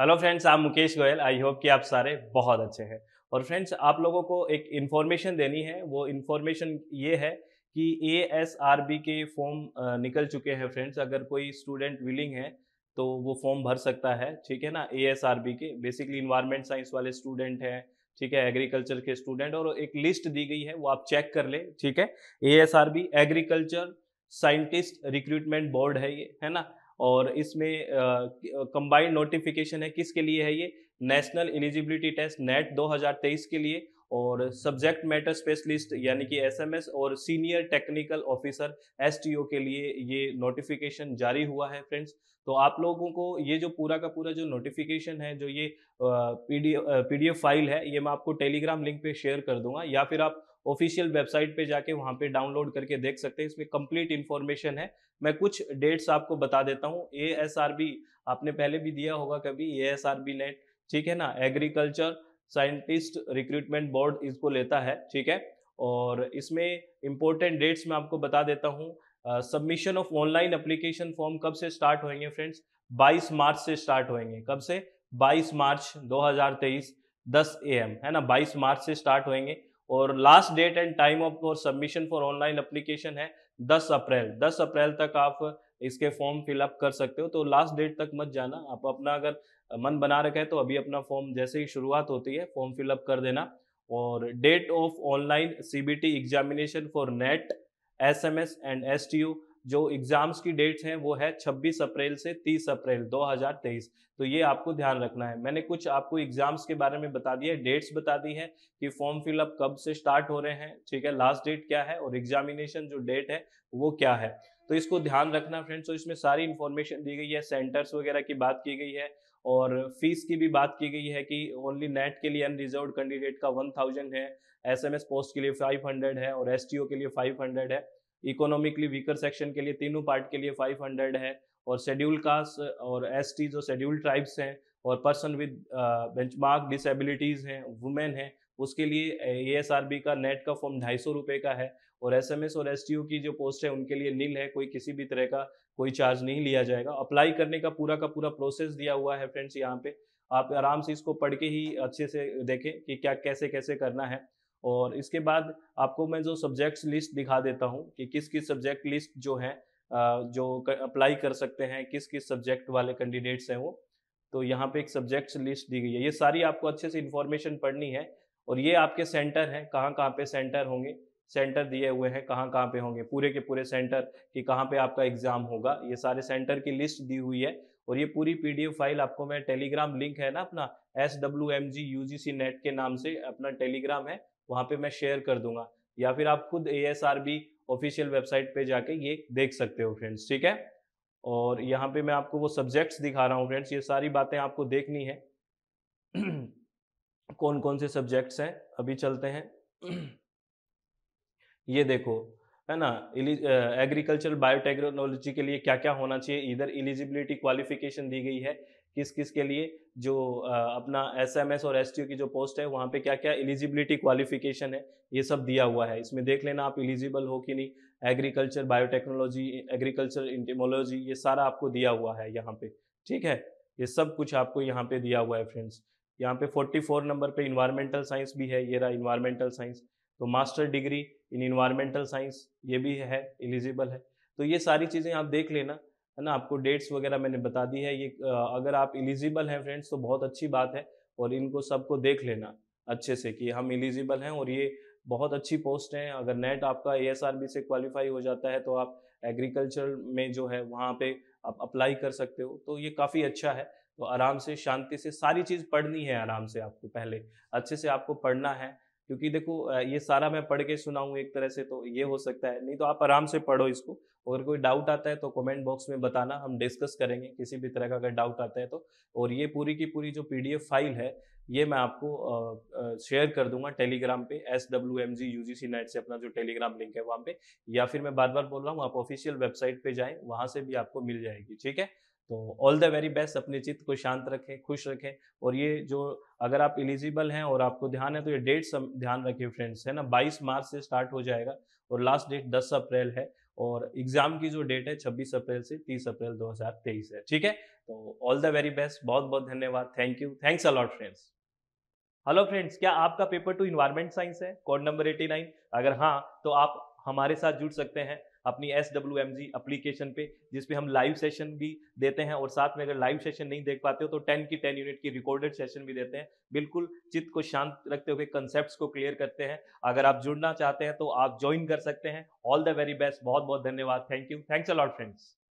hello friends आप Mukesh Goyal I hope कि आप सारे बहुत अच्छे हैं और फ्रेंड्स आप लोगों को एक इन्फॉर्मेशन देनी है वो इन्फॉर्मेशन ये है कि ए एस आर बी के फॉर्म निकल चुके हैं फ्रेंड्स अगर कोई स्टूडेंट विलिंग है तो वो फॉर्म भर सकता है ठीक है ना ए एस आर बी के बेसिकली इन्वायरमेंट साइंस वाले स्टूडेंट हैं ठीक है एग्रीकल्चर के स्टूडेंट और एक लिस्ट दी गई है वो आप चेक कर ले ठीक है A S R B agriculture scientist recruitment board है ये है ना और इसमें कंबाइंड नोटिफिकेशन है किसके लिए है ये नेशनल एलिजिबिलिटी टेस्ट नेट 2023 के लिए और सब्जेक्ट मैटर स्पेशलिस्ट यानी कि एसएमएस और सीनियर टेक्निकल ऑफिसर एसटीओ के लिए ये नोटिफिकेशन जारी हुआ है फ्रेंड्स तो आप लोगों को ये जो पूरा का पूरा जो नोटिफिकेशन है जो ये पीडीएफ पीडीएफ फाइल है ये मैं आपको टेलीग्राम लिंक पे शेयर कर दूंगा या फिर आप ऑफिशियल वेबसाइट पे जाके वहाँ पे डाउनलोड करके देख सकते हैं इसमें कंप्लीट इन्फॉर्मेशन है मैं कुछ डेट्स आपको बता देता हूँ ए एस आर बी आपने पहले भी दिया होगा कभी A S R B NET ठीक है ना एग्रीकल्चर साइंटिस्ट रिक्रूटमेंट बोर्ड इसको लेता है ठीक है और इसमें इम्पोर्टेंट डेट्स मैं आपको बता देता हूँ submission of online application form कब से स्टार्ट होएंगे फ्रेंड्स 22 मार्च से स्टार्ट होएंगे कब से 22 मार्च 2023 10 एम है ना 22 मार्च से स्टार्ट होएंगे और last date and time of for submission for online application है 10 अप्रैल 10 अप्रैल तक आप इसके फॉर्म फिलअप कर सकते हो तो लास्ट डेट तक मत जाना आप अपना अगर मन बना रखा है तो अभी अपना फॉर्म जैसे ही शुरुआत होती है फॉर्म फिलअप कर देना और date of online CBT examination for NET SMS and STU जो एग्जाम्स की डेट्स हैं वो है 26 अप्रैल से 30 अप्रैल 2023 तो ये आपको ध्यान रखना है मैंने कुछ आपको एग्जाम्स के बारे में बता दिया है डेट्स बता दी है कि फॉर्म फिलअप कब से स्टार्ट हो रहे हैं ठीक है लास्ट डेट क्या है और एग्जामिनेशन जो डेट है वो क्या है तो इसको ध्यान रखना फ्रेंड्स तो इसमें सारी इन्फॉर्मेशन दी गई है सेंटर्स वगैरह की बात की गई है और फीस की भी बात की गई है कि ओनली नेट के लिए अनरिजर्व कैंडिडेट का वन थाउजेंड है एस एम एस पोस्ट के लिए फाइव हंड्रेड है और एस टी ओ के लिए फाइव हंड्रेड है इकोनॉमिकली वीकर सेक्शन के लिए तीनों पार्ट के लिए 500 है और शेड्यूल कास्ट और एस जो शेड्यूल ट्राइब्स हैं और पर्सन विद बेंचमार्क डिसबिलिटीज हैं वुमेन हैं उसके लिए ए एस आर बी का नेट का फॉर्म ढाई सौ रुपये का है और एस एम एस और एस टी ओ की जो पोस्ट है उनके लिए नील है कोई किसी भी तरह का कोई चार्ज नहीं लिया जाएगा अप्लाई करने का पूरा का पूरा प्रोसेस दिया हुआ है फ्रेंड्स यहाँ पे आप आराम से इसको पढ़ के ही अच्छे से देखें कि क्या कैसे कैसे करना है और इसके बाद आपको मैं जो सब्जेक्ट्स लिस्ट दिखा देता हूँ कि किस किस सब्जेक्ट लिस्ट जो है जो अप्लाई कर सकते हैं किस किस सब्जेक्ट वाले कैंडिडेट्स हैं वो तो यहाँ पे एक सब्जेक्ट लिस्ट दी गई है ये सारी आपको अच्छे से इन्फॉर्मेशन पढ़नी है और ये आपके सेंटर हैं कहाँ कहाँ पे सेंटर होंगे सेंटर दिए हुए हैं कहाँ कहाँ पे होंगे पूरे के पूरे सेंटर कि कहाँ पे आपका एग्जाम होगा ये सारे सेंटर की लिस्ट दी हुई है और ये पूरी पीडीएफ फाइल आपको मैं टेलीग्राम लिंक है ना अपना S W M G U G C NET के नाम से अपना टेलीग्राम है वहाँ पे मैं शेयर कर दूंगा या फिर आप खुद A S R B official website पे जाके ये देख सकते हो फ्रेंड्स ठीक है और यहाँ पे मैं आपको वो सब्जेक्ट्स दिखा रहा हूँ फ्रेंड्स ये सारी बातें आपको देखनी है कौन कौन से सब्जेक्ट्स हैं अभी चलते हैं ये देखो है ना एग्रीकल्चर बायोटेक्नोलॉजी के लिए क्या क्या होना चाहिए इधर एलिजिबिलिटी क्वालिफिकेशन दी गई है किस किस के लिए जो अपना एस एम एस और एस की जो पोस्ट है वहाँ पे क्या क्या एलिजिबिलिटी क्वालिफिकेशन है ये सब दिया हुआ है इसमें देख लेना आप एलिजिबल हो कि नहीं एग्रीकल्चर बायोटेक्नोलॉजी एग्रीकल्चर इंटीमोलॉजी ये सारा आपको दिया हुआ है यहाँ पे ठीक है ये सब कुछ आपको यहाँ पे दिया हुआ है फ्रेंड्स यहाँ पे 44 नंबर पे इन्वायरमेंटल साइंस भी है ये रहा इन्वायरमेंटल साइंस तो master degree in environmental science ये भी है एलिजिबल है तो ये सारी चीज़ें आप देख लेना है ना आपको डेट्स वगैरह मैंने बता दी है ये अगर आप एलिजिबल हैं फ्रेंड्स तो बहुत अच्छी बात है और इनको सबको देख लेना अच्छे से कि हम एलिजिबल हैं और ये बहुत अच्छी पोस्ट हैं अगर नेट आपका ए से क्वालिफाई हो जाता है तो आप एग्रीकल्चर में जो है वहाँ पे आप अप्लाई कर सकते हो तो ये काफ़ी अच्छा है तो आराम से शांति से सारी चीज़ पढ़नी है आराम से आपको पहले अच्छे से आपको पढ़ना है क्योंकि देखो ये सारा मैं पढ़ के सुनाऊँ एक तरह से तो ये हो सकता है नहीं तो आप आराम से पढ़ो इसको अगर कोई डाउट आता है तो कमेंट बॉक्स में बताना हम डिस्कस करेंगे किसी भी तरह का अगर डाउट आता है तो और ये पूरी की पूरी जो पी फाइल है ये मैं आपको शेयर कर दूंगा टेलीग्राम पे S W M G U G C NET से अपना जो टेलीग्राम लिंक है वहाँ पे या फिर मैं बार बार बोल रहा हूँ आप ऑफिशियल वेबसाइट पे जाएं वहाँ से भी आपको मिल जाएगी ठीक है तो ऑल द वेरी बेस्ट अपने चित्त को शांत रखें खुश रखें और ये जो अगर आप एलिजिबल हैं और आपको ध्यान है तो ये डेट सम ध्यान रखें फ्रेंड्स है ना 22 मार्च से स्टार्ट हो जाएगा और लास्ट डेट 10 अप्रैल है और एग्जाम की जो डेट है 26 अप्रैल से 30 अप्रैल 2023 है ठीक है तो ऑल द वेरी बेस्ट बहुत बहुत धन्यवाद thank you thanks a lot friends hello friends क्या आपका पेपर टू इन्वायरमेंट साइंस है कोड नंबर 89 अगर हाँ तो आप हमारे साथ जुड़ सकते हैं अपनी S W M G application पे जिसपे हम लाइव सेशन भी देते हैं और साथ में अगर लाइव सेशन नहीं देख पाते हो तो टेन की टेन यूनिट की रिकॉर्डेड सेशन भी देते हैं बिल्कुल चित्त को शांत रखते हुए कंसेप्ट को क्लियर करते हैं अगर आप जुड़ना चाहते हैं तो आप ज्वाइन कर सकते हैं ऑल द वेरी बेस्ट बहुत बहुत धन्यवाद thank you thanks a lot friends